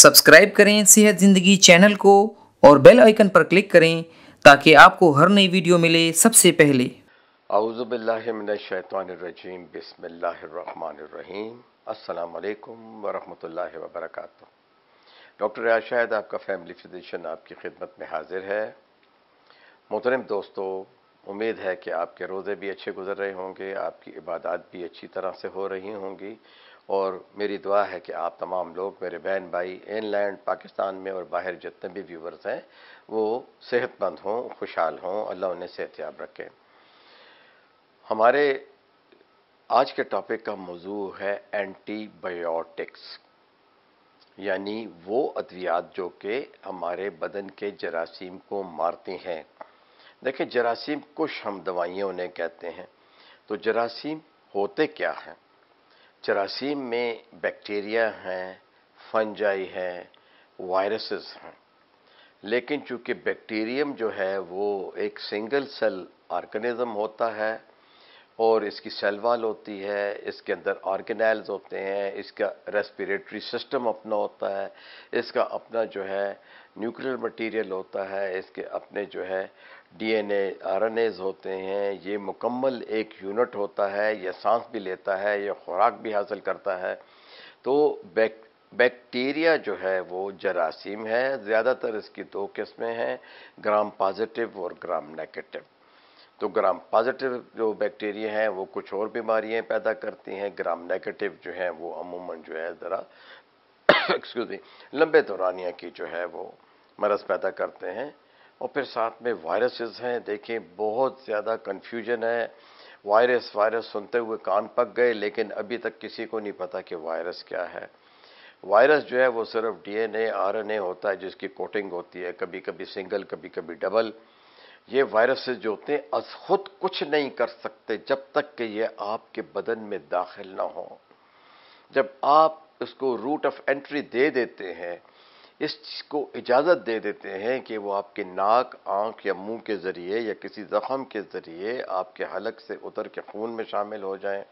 subscribe करें सेहत ज़िंदगी चैनल को और बेल आइकन पर क्लिक करें ताकि आपको हर नई वीडियो मिले सबसे पहले अउज़बिल्लिनशैतरजीम बसमीम अल्लाम वरहमल वबरक डॉक्टर आशायद आपका फैमिली फिजिशन आपकी खिदमत में हाजिर है मोहतरम दोस्तों उम्मीद है कि आपके रोज़े भी अच्छे गुजर रहे होंगे आपकी इबादत भी अच्छी तरह से हो रही होंगी और मेरी दुआ है कि आप तमाम लोग मेरे बहन भाई इन लैंड पाकिस्तान में और बाहर जितने भी व्यूवर्स हैं वो सेहतमंद हों खुशहाल हों अल्लाह उन्हें सेहत याब रखे हमारे आज के टॉपिक का मौजू है एंटीबायोटिक्स यानी वो अद्वियात जो कि हमारे बदन के जरासीम को मारती हैं देखिए जरासीम कुछ हम दवाइयों उन्हें कहते हैं तो जरासीम होते क्या हैं जरासीम में बैक्टीरिया हैं फंजाई है वायरसेस हैं लेकिन चूंकि बैक्टीरियम जो है वो एक सिंगल सेल ऑर्गेनिज्म होता है और इसकी सेल वाल होती है इसके अंदर ऑर्गेनाइल्स होते हैं इसका रेस्पिरेटरी सिस्टम अपना होता है इसका अपना जो है न्यूक्लियर मटेरियल होता है इसके अपने जो है डीएनए आरएनएज होते हैं ये मुकम्मल एक यूनिट होता है यह सांस भी लेता है यह खुराक भी हासिल करता है तो बैक बैक्टीरिया जो है वो जरासीम है ज़्यादातर इसकी दो किस्में हैं ग्राम पॉजिटिव और ग्राम नेगेटिव तो ग्राम पॉजिटिव जो बैक्टीरिया हैं वो कुछ और बीमारियाँ पैदा करती हैं ग्राम नेगेटिव जो हैं वो अमूमन जो है ज़रा एक्सक्यूज लंबे दौरानिया की जो है वो मरज़ पैदा करते हैं और फिर साथ में वायरसेस हैं देखें बहुत ज़्यादा कन्फ्यूजन है वायरस वायरस सुनते हुए कान पक गए लेकिन अभी तक किसी को नहीं पता कि वायरस क्या है वायरस जो है वो सिर्फ डीएनए आरएनए होता है जिसकी कोटिंग होती है कभी कभी सिंगल कभी कभी डबल ये वायरसेस जो होते हैं अज खुद कुछ नहीं कर सकते जब तक कि ये आपके बदन में दाखिल ना हो जब आप इसको रूट ऑफ एंट्री दे देते हैं इस को इजाज़त दे देते हैं कि वो आपके नाक आंख या मुंह के ज़रिए या किसी ज़ख़म के ज़रिए आपके हलक से उतर के खून में शामिल हो जाएं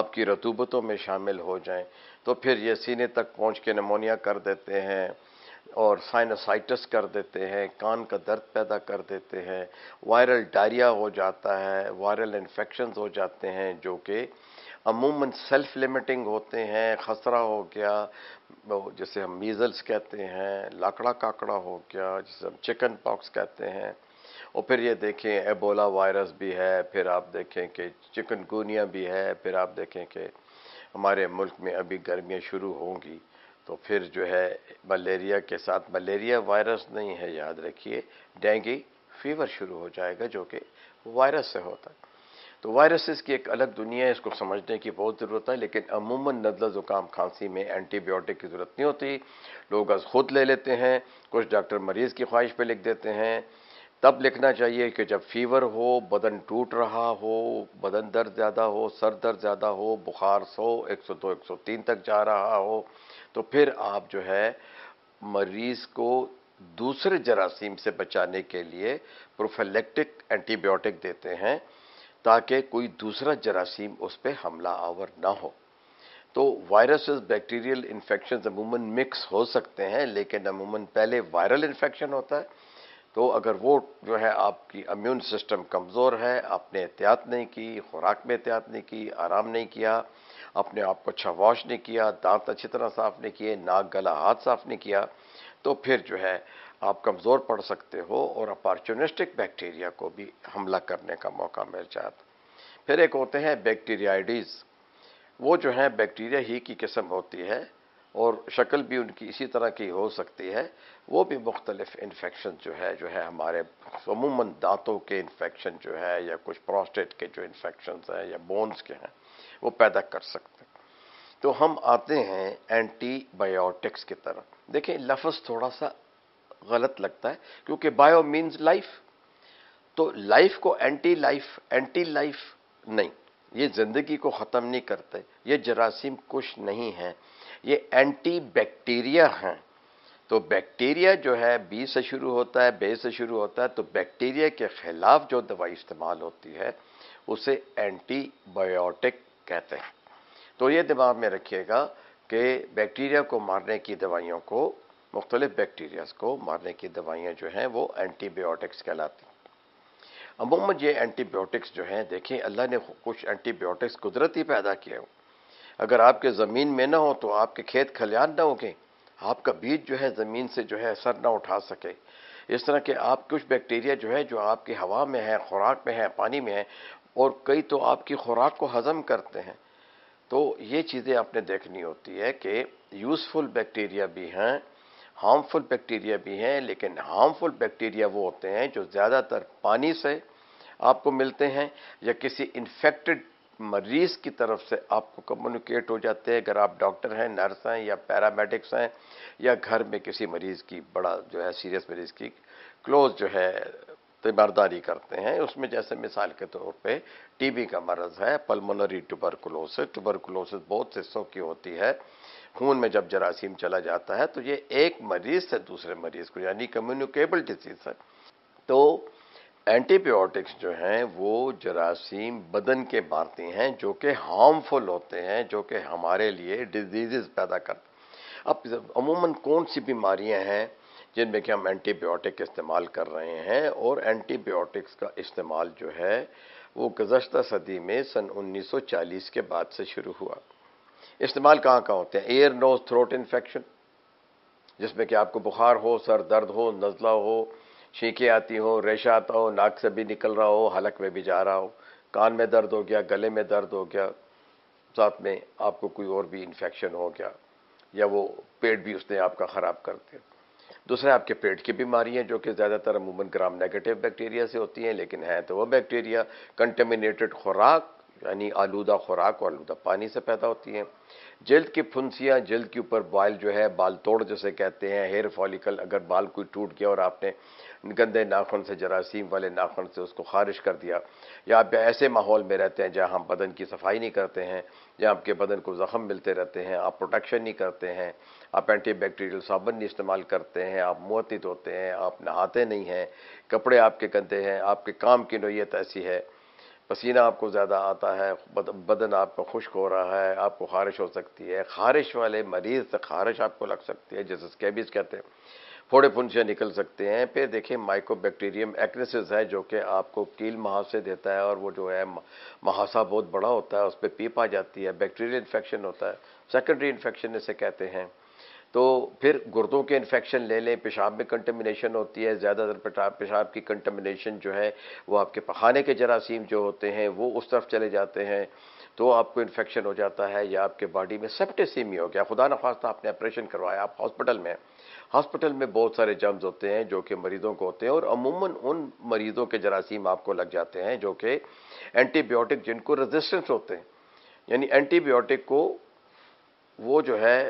आपकी रतूबतों में शामिल हो जाएं तो फिर ये सीने तक पहुंच के नमोनिया कर देते हैं और साइनसाइटस कर देते हैं कान का दर्द पैदा कर देते हैं वायरल डायरिया हो जाता है वायरल इन्फेक्शन हो जाते हैं जो कि अमूमन सेल्फ लिमिटिंग होते हैं खसरा हो गया जैसे हम मीज़ल्स कहते हैं लाकड़ा काकड़ा हो गया जिसे हम चिकन पॉक्स कहते हैं और फिर ये देखें एबोला वायरस भी है फिर आप देखें कि चिकन गुनिया भी है फिर आप देखें कि हमारे मुल्क में अभी गर्मियाँ शुरू होंगी तो फिर जो है मलेरिया के साथ मलेरिया वायरस नहीं है याद रखिए डेंगी फीवर शुरू हो जाएगा जो कि वायरस से होता है तो वायरसेस की एक अलग दुनिया है इसको समझने की बहुत ज़रूरत है लेकिन अमूमन नजला ज़ुकाम खांसी में एंटीबायोटिक की ज़रूरत नहीं होती लोग आज खुद ले लेते हैं कुछ डॉक्टर मरीज़ की ख्वाहिश पे लिख देते हैं तब लिखना चाहिए कि जब फीवर हो बदन टूट रहा हो बदन दर्द ज़्यादा हो सर दर्द ज़्यादा हो बुखार सो एक सौ दो एक सौ तीन तक जा रहा हो तो फिर आप जो है मरीज़ को दूसरे जरासीम से बचाने के लिए प्रोफेलेक्टिक एंटीबायोटिक देते हैं ताकि कोई दूसरा जरासीम उस पर हमला आवर ना हो तो वायरसेस बैक्टीरियल इन्फेक्शन अमूमन मिक्स हो सकते हैं लेकिन अमूमन पहले वायरल इन्फेक्शन होता है तो अगर वो जो है आपकी अम्यून सिस्टम कमज़ोर है आपने एहतियात नहीं की खुराक में एहतियात नहीं की आराम नहीं किया अपने आप को अच्छा वॉश नहीं किया दांत अच्छी तरह साफ़ नहीं किए नाक गला हाथ साफ़ नहीं किया तो फिर जो है आप कमज़ोर पड़ सकते हो और अपॉर्चुनिस्टिक बैक्टीरिया को भी हमला करने का मौका मिल जाता फिर एक होते हैं बैक्टीरियाइडीज़ वो जो है बैक्टीरिया ही की किस्म होती है और शक्ल भी उनकी इसी तरह की हो सकती है वो भी मुख्तलिफ इन्फेक्शन जो है जो है हमारे अमूमन दांतों के इन्फेक्शन जो है या कुछ प्रोस्टेट के जो इन्फेक्शन हैं या बोन्स के हैं वो पैदा कर सकते हैं तो हम आते हैं एंटीबायोटिक्स की तरफ देखें लफ्ज़ थोड़ा सा गलत लगता है क्योंकि बायो मीन्स लाइफ तो लाइफ को एंटी लाइफ एंटी लाइफ नहीं ये ज़िंदगी को ख़त्म नहीं करते ये जरासीम कुछ नहीं है ये एंटी बैक्टीरिया हैं तो बैक्टीरिया जो है बी से शुरू होता है बे से शुरू होता है तो बैक्टीरिया के ख़िलाफ़ जो दवाई इस्तेमाल होती है उसे एंटीबायोटिक कहते हैं तो ये दिमाग में रखिएगा कि बैक्टीरिया को मारने की दवाइयों को मुख्तलिफ बैक्टीरियाज को मारने की दवाइयाँ जो हैं वो एंटीबायोटिक्स कहलाती अमूमन ये एंटीबायोटिक्स जो हैं देखें अल्लाह ने कुछ एंटीबायोटिक्स कुदरती पैदा किए हों अगर आपके ज़मीन में ना हो तो आपके खेत खलियान ना होंगे आपका बीज जो है ज़मीन से जो है असर ना उठा सके इस तरह के आप कुछ बैक्टीरिया जो है जो आपकी हवा में है खुराक में है पानी में है और कई तो आपकी खुराक को हज़म करते हैं तो ये चीज़ें आपने देखनी होती है कि यूज़फुल बैक्टीरिया भी हैं हार्मफुल बैक्टीरिया भी हैं लेकिन हार्मफुल बैक्टीरिया वो होते हैं जो ज़्यादातर पानी से आपको मिलते हैं या किसी इन्फेक्टेड मरीज की तरफ से आपको कम्युनिकेट हो जाते हैं अगर आप डॉक्टर हैं नर्स हैं या पैरामेडिक्स हैं या घर में किसी मरीज़ की बड़ा जो है सीरियस मरीज़ की क्लोज जो है तीमारदारी करते हैं उसमें जैसे मिसाल के तौर पे टीबी का मरज़ है पल्मोनरी ट्यूबरकुलोसिस ट्यूबरकुलोसिस बहुत हिस्सों की होती है खून में जब जरासीम चला जाता है तो ये एक मरीज से दूसरे मरीज को यानी कम्युनिकेबल डिजीज है तो एंटीबायोटिक्स जो हैं वो जरासीम बदन के मारते हैं जो कि हार्मफुल होते हैं जो कि हमारे लिए डिजीज़ पैदा करते अब अमूमन कौन सी बीमारियां हैं जिनमें कि हम एंटीबायोटिक इस्तेमाल कर रहे हैं और एंटीबायोटिक्स का इस्तेमाल जो है वो गुजशत सदी में सन 1940 के बाद से शुरू हुआ इस्तेमाल कहाँ कहाँ होते हैं एयर नोज थ्रोट इन्फेक्शन जिसमें कि आपको बुखार हो सर दर्द हो नज़ला हो छींकें आती हो रेशा आता हो नाक से भी निकल रहा हो हलक में भी जा रहा हो कान में दर्द हो गया गले में दर्द हो गया साथ में आपको कोई और भी इन्फेक्शन हो गया या वो पेट भी उसने आपका ख़राब कर दिया दूसरा आपके पेट की बीमारी जो कि ज़्यादातर अमूमन ग्राम नेगेटिव बैक्टीरिया से होती हैं लेकिन हैं तो वह बैक्टीरिया कंटेमिनेटेड खुराक यानी आलूदा खुराक और आलूदा पानी से पैदा होती हैं जल्द की फुंसियाँ जल्द के ऊपर बाल जो है बाल तोड़ जैसे कहते हैं हेयर फॉलिकल अगर बाल कोई टूट गया और आपने गंदे नाखून से जरासीम वाले नाखून से उसको खारिज कर दिया या आप ऐसे माहौल में रहते हैं जहाँ हम बदन की सफाई नहीं करते हैं या आपके बदन को ज़ख़म मिलते रहते हैं आप प्रोटेक्शन नहीं करते हैं आप एंटी बैक्टीरियल साबुन नहीं इस्तेमाल करते हैं आप मुँह होते धोते हैं आप नहाते नहीं हैं कपड़े आपके गंदे हैं आपके काम की नोयत ऐसी है पसीना आपको ज़्यादा आता है बदन आपका खुश्क हो रहा है आपको खारिश हो सकती है खारिश वाले मरीज़ से खारिश आपको लग सकती है जैसे स्केबीज कहते हैं फोड़े फुंसे निकल सकते हैं फिर देखिए माइकोबैक्टीरियम एक्नेसिस है जो कि आपको कील मुहासे देता है और वो जो है मुहासा बहुत बड़ा होता है उस पर पीप आ जाती है बैक्टीरियल इन्फेक्शन होता है सेकेंडरी इन्फेक्शन इसे कहते हैं तो फिर गुर्दों के इन्फेक्शन ले लें पेशाब में कंटमिनेशन होती है ज़्यादातर पेशाब पेशाब की कंटमिनेशन जो है वो आपके पखाने के जरासीम जो होते हैं वो उस तरफ चले जाते हैं तो आपको इन्फेक्शन हो जाता है या आपके बॉडी में ही हो गया खुदा नखास्ता आपने ऑपरेशन करवाया आप हॉस्पिटल में हॉस्पिटल में बहुत सारे जम्स होते हैं जो कि मरीज़ों को होते हैं और अमूमन उन मरीज़ों के जरासीम आपको लग जाते हैं जो कि एंटीबायोटिक जिनको रेजिस्टेंस होते हैं यानी एंटीबायोटिक को वो जो है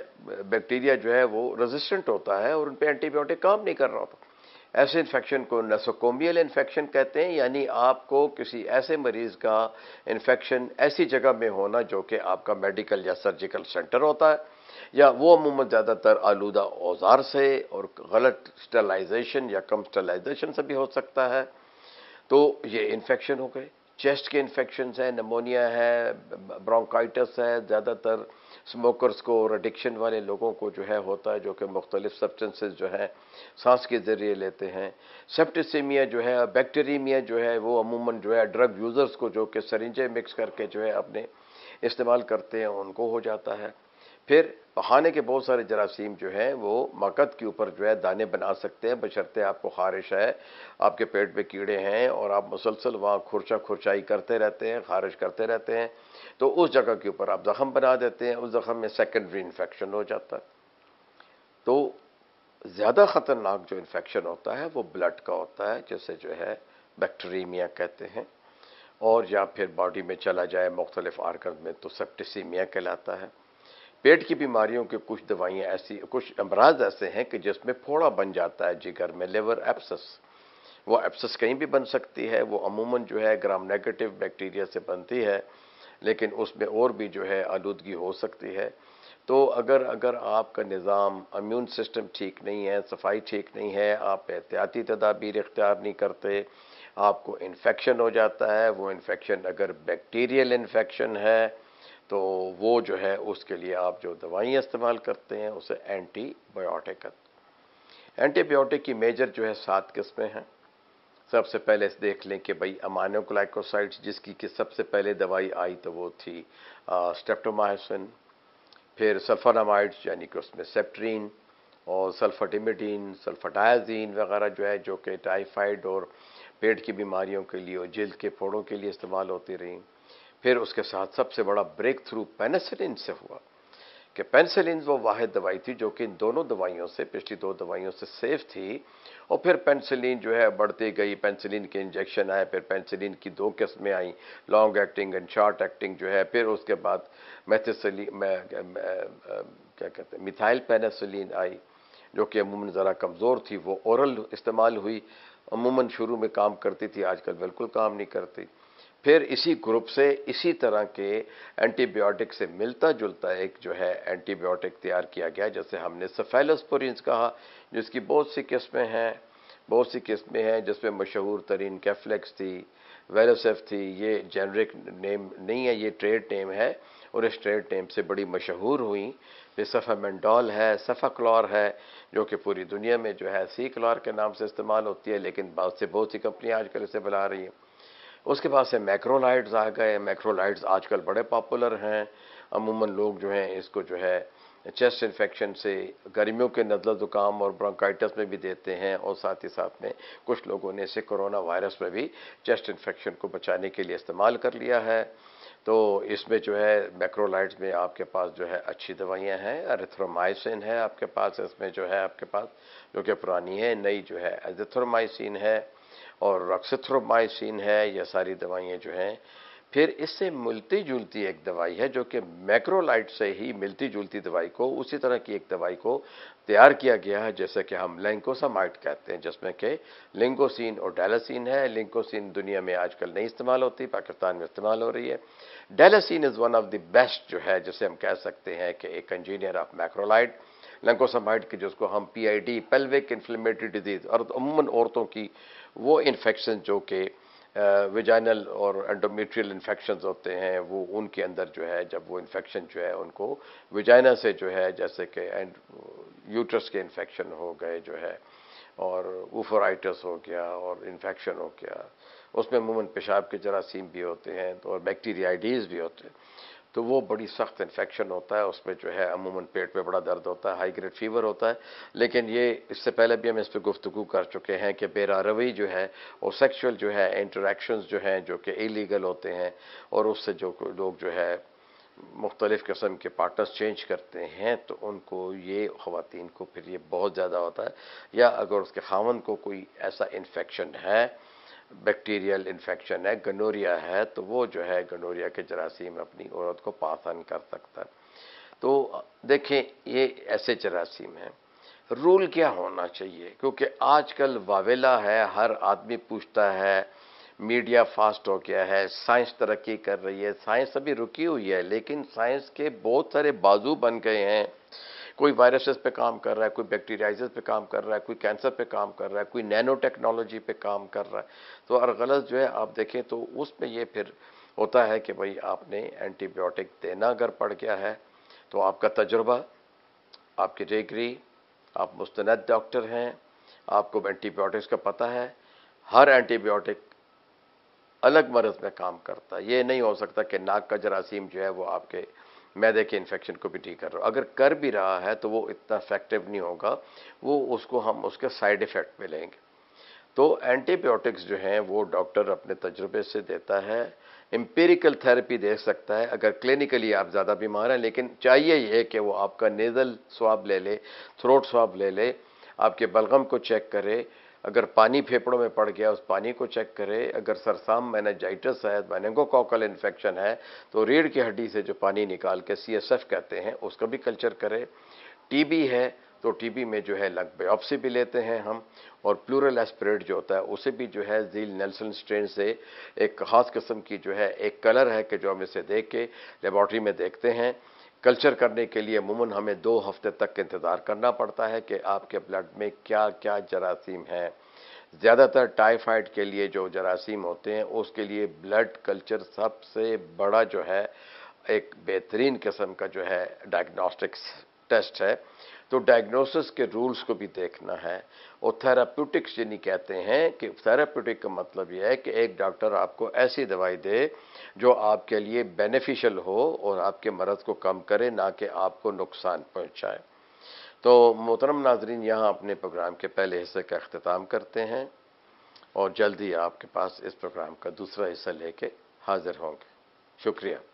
बैक्टीरिया जो है वो रेजिस्टेंट होता है और उन पर एंटीबायोटिक काम नहीं कर रहा होता ऐसे इन्फेक्शन को नसोकोमियल इन्फेक्शन कहते हैं यानी आपको किसी ऐसे मरीज का इन्फेक्शन ऐसी जगह में होना जो कि आपका मेडिकल या सर्जिकल सेंटर होता है या वो अमूमन ज़्यादातर आलूदा औजार से और गलत स्टेलाइजेशन या कम स्टेलाइजेशन से भी हो सकता है तो ये इन्फेक्शन हो गए चेस्ट के इन्फेक्शन हैं नमोनिया है ब्रोंकाइटस है ज़्यादातर स्मोकर्स को और एडिक्शन वाले लोगों को जो है होता है जो कि मुख्तलिफ सब्सटेंसेस जो है सांस के ज़रिए लेते हैं सेप्टिसमिया जो है बैक्टीरीमिया जो है वो अमूमन जो है ड्रग यूज़र्स को जो कि सरिंजे मिक्स करके जो है अपने इस्तेमाल करते हैं उनको हो जाता है फिर बहाने के बहुत सारे जरासीम जो हैं वो मकद के ऊपर जो है दाने बना सकते हैं बशर्ते आपको खारिश है आपके पेट में कीड़े हैं और आप मुसलसल वहाँ खुरचा खुरचाई करते रहते हैं खारिश करते रहते हैं तो उस जगह के ऊपर आप ज़ख़म बना देते हैं उस ज़ख़म में सेकेंडरी इन्फेक्शन हो जाता है तो ज़्यादा ख़तरनाक जो इन्फेक्शन होता है वो ब्लड का होता है जैसे जो है बैक्टीरीमिया कहते हैं और या फिर बॉडी में चला जाए मुख्तलिफ आर्गन में तो सेप्टिसीमिया कहलाता है पेट की बीमारियों के कुछ दवाइयाँ ऐसी कुछ अमराज ऐसे हैं कि जिसमें फोड़ा बन जाता है जिगर में लेवर एप्सस वो एप्सस कहीं भी बन सकती है वो अमूमन जो है ग्राम नेगेटिव बैक्टीरिया से बनती है लेकिन उसमें और भी जो है आलूदगी हो सकती है तो अगर अगर आपका निज़ाम अम्यून सिस्टम ठीक नहीं है सफाई ठीक नहीं है आप एहतियाती तदाबीर इख्तियार नहीं करते आपको इन्फेक्शन हो जाता है वो इन्फेक्शन अगर बैक्टीरियल इन्फेक्शन है तो वो जो है उसके लिए आप जो दवाइयाँ इस्तेमाल करते हैं उसे एंटीबायोटिक एंटीबायोटिक की मेजर जो है सात किस्में हैं सबसे पहले देख लें कि भाई अमानोक्लाइकोसाइड्स जिसकी कि सबसे पहले दवाई आई तो वो थी स्टेप्टोमाइसिन फिर सल्फानामाइड्स यानी कि उसमें सेप्ट्रीन और सल्फाटिमिडीन सल्फाटाजीन वगैरह जो है जो कि टाइफाइड और पेट की बीमारियों के लिए और जल्द के फोड़ों के लिए इस्तेमाल होती रहीं फिर उसके साथ सबसे बड़ा ब्रेक थ्रू पेनिसिलिन से हुआ कि पेनिसिलिन वो वाद दवाई थी जो कि इन दोनों दवाइयों से पिछली दो दवाइयों से सेफ थी और फिर पेनिसिलिन जो है बढ़ती गई पेनिसिलिन के इंजेक्शन आए फिर पेनिसिलिन की दो किस्में आई long acting and short acting जो है फिर उसके बाद मैं क्या कहते हैं मिथाइल पेनिसिलिन आई जो कि अमूमन ज़रा कमज़ोर थी वो औरल इस्तेमाल हुई अमूमन शुरू में काम करती थी आजकल बिल्कुल काम नहीं करती फिर इसी ग्रुप से इसी तरह के एंटीबायोटिक से मिलता जुलता एक जो है एंटीबायोटिक तैयार किया गया जैसे हमने सफेलस्पोरिन्स कहा जिसकी बहुत सी किस्में हैं बहुत सी किस्में हैं जिसमें मशहूर तरीन कैफ्लेक्स थी वेलोसेफ थी ये जेनरिक नेम नहीं है ये ट्रेड नेम है और इस ट्रेड नेम से बड़ी मशहूर हुई फिर सफ़ामेंडॉल है सफ़ाक्लोर है जो कि पूरी दुनिया में जो है सी क्लोर के नाम से इस्तेमाल होती है लेकिन बहुत से बहुत सी कंपनियाँ आजकल इसे बुला रही हैं उसके बाद से मैक्रोलाइट्स आ गए मैक्रोलाइट्स आजकल बड़े पॉपुलर हैं अमूमन लोग जो हैं इसको जो है चेस्ट इन्फेक्शन से गर्मियों के नजला ज़ुकाम तो और ब्रोंकाइटस में भी देते हैं और साथ ही साथ में कुछ लोगों ने इसे कोरोना वायरस में भी चेस्ट इन्फेक्शन को बचाने के लिए इस्तेमाल कर लिया है तो इसमें जो है मैक्रोलाइट्स में आपके पास जो है अच्छी दवाइयां हैं अरिथ्रोमाइसिन है आपके पास इसमें जो है आपके पास जो कि पुरानी है नई जो है एजिथ्रोमाइसिन है और रक्सथ्रोमाइसिन है यह सारी दवाइयाँ जो हैं फिर इससे मिलती जुलती एक दवाई है जो कि मैक्रोलाइट से ही मिलती जुलती दवाई को उसी तरह की एक दवाई को तैयार किया गया है जैसे कि हम लेंकोसामाइट कहते हैं जिसमें कि लिंकोसिन और डेलासिन है लिंकोसिन दुनिया में आजकल नहीं इस्तेमाल होती पाकिस्तान में इस्तेमाल हो रही है Dalacin is one of the best जो है जिसे हम कह सकते हैं कि एक इंजीनियर ऑफ मैक्रोलाइट लेंकोसामाइट की जिसको हम P I D pelvic inflammatory disease और अमूमन औरतों की वो इन्फेक्शन जो कि विजाइनल और एंडोमेट्रियल इन्फेक्शन होते हैं वो उनके अंदर जो है जब वो इन्फेक्शन जो है उनको विजाइना से जो है जैसे कि एंड यूट्रस के इन्फेक्शन हो गए जो है और ऊफोराइटस हो गया और इन्फेक्शन हो गया उसमें मूमन पेशाब के जरासीम भी होते हैं तो और बैक्टीरियाडीज भी होते हैं तो वो बड़ी सख्त इन्फेक्शन होता है उसमें जो है अमूमन पेट में बड़ा दर्द होता है हाई ग्रेड फीवर होता है लेकिन ये इससे पहले भी हम इस पर गुफ्तु कर चुके हैं कि बेरा रवी जो है और सेक्शुअल जो है इंटरेक्शंस जो हैं जो कि इलीगल होते हैं और उससे जो लोग जो है मुख्तलिफ़ कस्म के पार्टनर्स चेंज करते हैं तो उनको ये ख़वान को फिर ये बहुत ज़्यादा होता है या अगर उसके खावन को कोई ऐसा इन्फेक्शन है बैक्टीरियल इन्फेक्शन है गनोरिया है तो वो जो है गनोरिया के जरासीम अपनी औरत को पास ऑन कर सकता है तो देखें ये ऐसे जरासीम हैं रूल क्या होना चाहिए क्योंकि आजकल वावेला है हर आदमी पूछता है मीडिया फास्ट हो गया है साइंस तरक्की कर रही है साइंस अभी रुकी हुई है लेकिन साइंस के बहुत सारे बाजू बन गए हैं कोई वायरसेस पे काम कर रहा है कोई बैक्टीरियाइजिस पे काम कर रहा है कोई कैंसर पे काम कर रहा है कोई नैनो टेक्नोलॉजी पे काम कर रहा है तो अगर गलत जो है आप देखें तो उसमें ये फिर होता है कि भाई आपने एंटीबायोटिक देना अगर पड़ गया है तो आपका तजुर्बा आपकी डिग्री आप मुस्तैद डॉक्टर हैं आपको एंटीबायोटिक्स का पता है हर एंटीबायोटिक अलग मरज में काम करता है ये नहीं हो सकता कि नाक का जरासीम जो है वो आपके मैदे के इन्फेक्शन को भी ठीक कर रहा हूँ अगर कर भी रहा है तो वो इतना इफेक्टिव नहीं होगा वो उसको हम उसके साइड इफ़ेक्ट में लेंगे तो एंटीबायोटिक्स जो हैं वो डॉक्टर अपने तजुर्बे से देता है एम्पेरिकल थेरेपी दे सकता है अगर क्लिनिकली आप ज़्यादा बीमार हैं लेकिन चाहिए ये कि वो आपका नेज़ल स्वाब ले ले थ्रोट स्वाब ले ले आपके बलगम को चेक करे अगर पानी फेफड़ों में पड़ गया उस पानी को चेक करें अगर सरसाम मैनेजाइटस है मैनेंगोकॉकल इन्फेक्शन है तो रीढ़ की हड्डी से जो पानी निकाल के सी कहते हैं उसका भी कल्चर करें टीबी है तो टीबी में जो है लग बायोप्सी भी लेते हैं हम और प्लूरल एस्परेट जो होता है उसे भी जो है जील नेल्सन स्ट्रेन से एक खास किस्म की जो है एक कलर है कि जो हम इसे देख के लेबॉर्ट्री में देखते हैं कल्चर करने के लिए मुमन हमें दो हफ्ते तक इंतज़ार करना पड़ता है कि आपके ब्लड में क्या क्या जरासीम हैं ज़्यादातर टाइफाइड के लिए जो जरासीम होते हैं उसके लिए ब्लड कल्चर सबसे बड़ा जो है एक बेहतरीन किस्म का जो है डायग्नोस्टिक्स टेस्ट है तो डायग्नोसिस के रूल्स को भी देखना है और थेराप्यूटिक्स जिन्हें कहते हैं कि थेराप्यूटिक का मतलब यह है कि एक डॉक्टर आपको ऐसी दवाई दे जो आपके लिए बेनिफिशियल हो और आपके मर्द को कम करे ना कि आपको नुकसान पहुँचाए तो मोहतरम नाजरीन यहाँ अपने प्रोग्राम के पहले हिस्से का अख्ताम करते हैं और जल्द ही आपके पास इस प्रोग्राम का दूसरा हिस्सा लेके हाजिर होंगे शुक्रिया